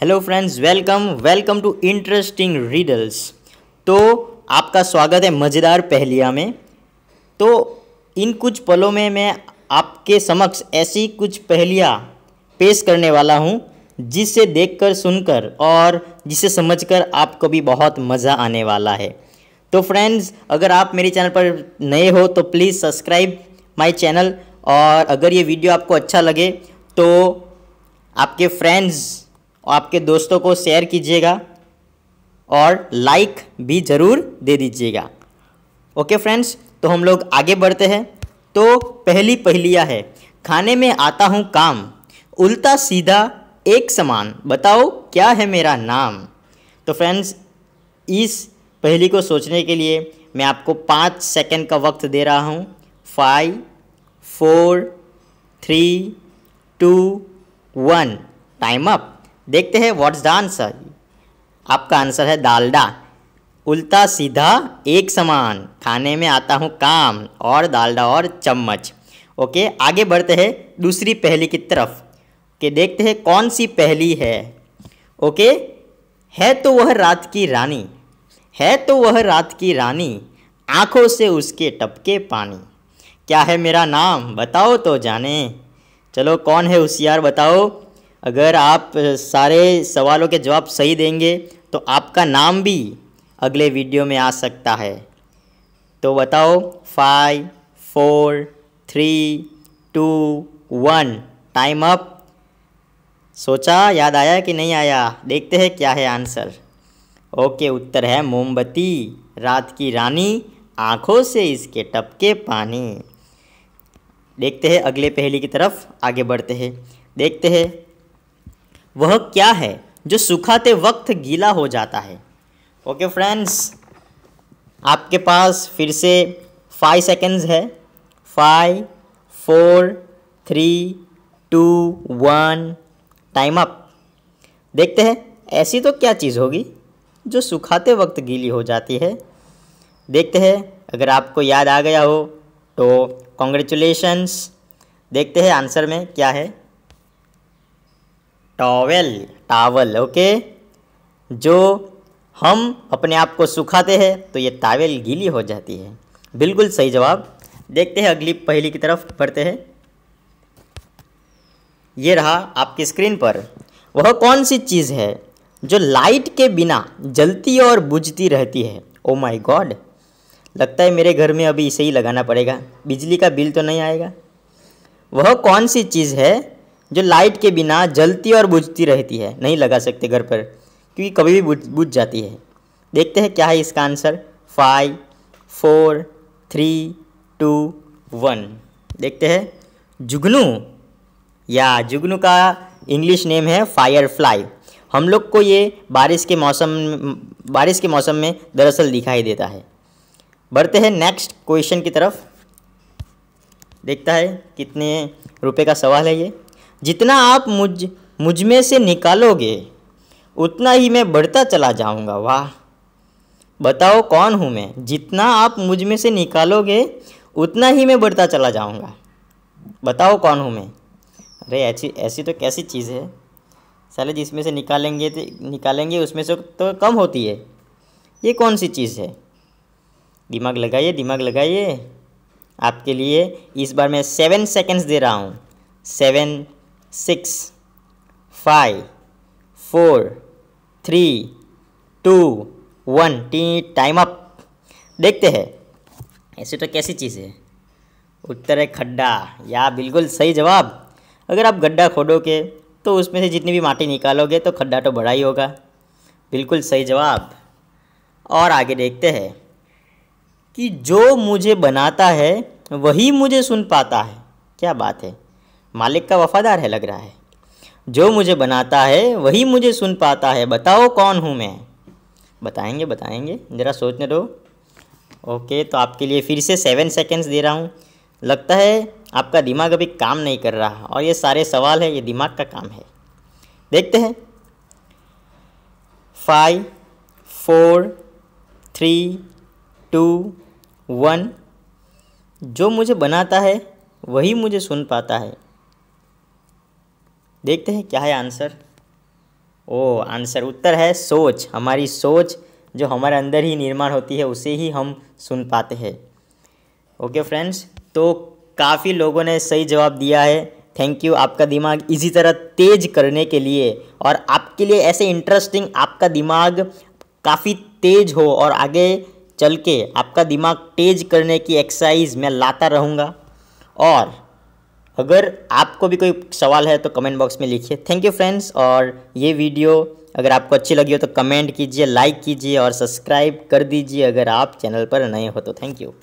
hello friends welcome welcome to interesting riddles तो आपका स्वागत है मज़ेदार पहलिया में तो इन कुछ पलों में मैं आपके समक्ष ऐसी कुछ पहलिया पेश करने वाला हूँ जिसे देखकर सुनकर और जिसे समझकर आपको भी बहुत मज़ा आने वाला है तो फ्रेंड्स अगर आप मेरे चैनल पर नए हो तो प्लीज़ सब्सक्राइब माय चैनल और अगर ये वीडियो आपको अच्छा लगे तो आपके फ्रेंड्स आपके दोस्तों को शेयर कीजिएगा और लाइक भी ज़रूर दे दीजिएगा ओके फ्रेंड्स तो हम लोग आगे बढ़ते हैं तो पहली पहलिया है खाने में आता हूँ काम उल्टा सीधा एक समान बताओ क्या है मेरा नाम तो फ्रेंड्स इस पहली को सोचने के लिए मैं आपको पाँच सेकंड का वक्त दे रहा हूँ five four three two one time up देखते हैं व्हाट्स द आंसर आपका आंसर है दालडा उल्टा सीधा एक समान खाने में आता हूँ काम और दालडा और चम्मच ओके आगे बढ़ते हैं दूसरी पहली की तरफ के देखते हैं कौन सी पहली है ओके है तो वह रात की रानी है तो वह रात की रानी आँखों से उसके टपके पानी क्या है मेरा नाम बताओ तो जाने चलो कौन है होशियार बताओ अगर आप सारे सवालों के जवाब सही देंगे तो आपका नाम भी अगले वीडियो में आ सकता है तो बताओ five four three two one time up सोचा याद आया कि नहीं आया देखते हैं क्या है आंसर ओके उत्तर है मोमबत्ती रात की रानी आँखों से इसके टपके पानी देखते हैं अगले पहली की तरफ आगे बढ़ते हैं देखते हैं वह क्या है जो सुखाते वक्त गीला हो जाता है ओके फ्रेंड्स आपके पास फिर से फाइव सेकेंड्स है five four three two one time up देखते हैं ऐसी तो क्या चीज़ होगी जो सुखाते वक्त गीली हो जाती है देखते हैं अगर आपको याद आ गया हो तो कॉन्ग्रेचुलेशंस देखते हैं आंसर में क्या है टॉवेल टावल ओके जो हम अपने आप को सुखाते हैं तो ये टावेल गीली हो जाती है बिल्कुल सही जवाब देखते हैं अगली पहली की तरफ पढ़ते हैं ये रहा आपकी स्क्रीन पर वह कौन सी चीज़ है जो लाइट के बिना जलती और बुझती रहती है ओ माय गॉड लगता है मेरे घर में अभी इसे ही लगाना पड़ेगा बिजली का बिल तो नहीं आएगा वह कौन सी चीज़ है जो लाइट के बिना जलती और बुझती रहती है नहीं लगा सकते घर पर क्योंकि कभी भी बुझ बुझ जाती है देखते हैं क्या है इसका answer five four three two one देखते हैं जुगनू या जुगनू का इंग्लिश नेम है फायर फ्लाई हम लोग को ये बारिश के मौसम बारिश के मौसम में दरअसल दिखाई देता है बढ़ते हैं नेक्स्ट क्वेश्चन की तरफ देखता है कितने रुपए का सवाल है ये जितना आप मुझ मुझ में से निकालोगे उतना ही मैं बढ़ता चला जाऊंगा वाह बताओ कौन हूँ मैं जितना आप मुझ में से निकालोगे उतना ही मैं बढ़ता चला जाऊंगा बताओ कौन हूँ मैं अरे ऐसी ऐसी तो कैसी चीज़ है साले जिसमें से निकालेंगे तो निकालेंगे उसमें से तो कम होती है ये कौन सी चीज़ है दिमाग लगाइए दिमाग लगाइए आपके लिए इस बार मैं सेवन सेकेंड्स दे रहा हूँ seven six five four three two one टी टाइम अप देखते हैं ऐसे तो कैसी चीज़ है उत्तर है खड्डा या बिल्कुल सही जवाब अगर आप गड्ढा खोदोगे तो उसमें से जितनी भी माटी निकालोगे तो खड्डा तो बड़ा ही होगा बिल्कुल सही जवाब और आगे देखते हैं कि जो मुझे बनाता है वही मुझे सुन पाता है क्या बात है मालिक का वफादार है लग रहा है जो मुझे बनाता है वही मुझे सुन पाता है बताओ कौन हूँ मैं बताएंगे बताएंगे ज़रा सोचने दो ओके तो आपके लिए फिर से सेवन सेकेंड्स दे रहा हूँ लगता है आपका दिमाग अभी काम नहीं कर रहा और ये सारे सवाल है ये दिमाग का काम है देखते हैं five four three two one जो मुझे बनाता है वही मुझे सुन पाता है देखते हैं क्या है आंसर ओ आंसर उत्तर है सोच हमारी सोच जो हमारे अंदर ही निर्माण होती है उसे ही हम सुन पाते हैं ओके फ्रेंड्स तो काफ़ी लोगों ने सही जवाब दिया है थैंक यू आपका दिमाग इसी तरह तेज करने के लिए और आपके लिए ऐसे इंटरेस्टिंग आपका दिमाग काफ़ी तेज हो और आगे चल के आपका दिमाग तेज करने की एक्सरसाइज मैं लाता रहूँगा और अगर आपको भी कोई सवाल है तो कमेंट बॉक्स में लिखिए थैंक यू फ्रेंड्स और ये वीडियो अगर आपको अच्छी लगी हो तो कमेंट कीजिए लाइक कीजिए और सब्सक्राइब कर दीजिए अगर आप चैनल पर नए हो तो थैंक यू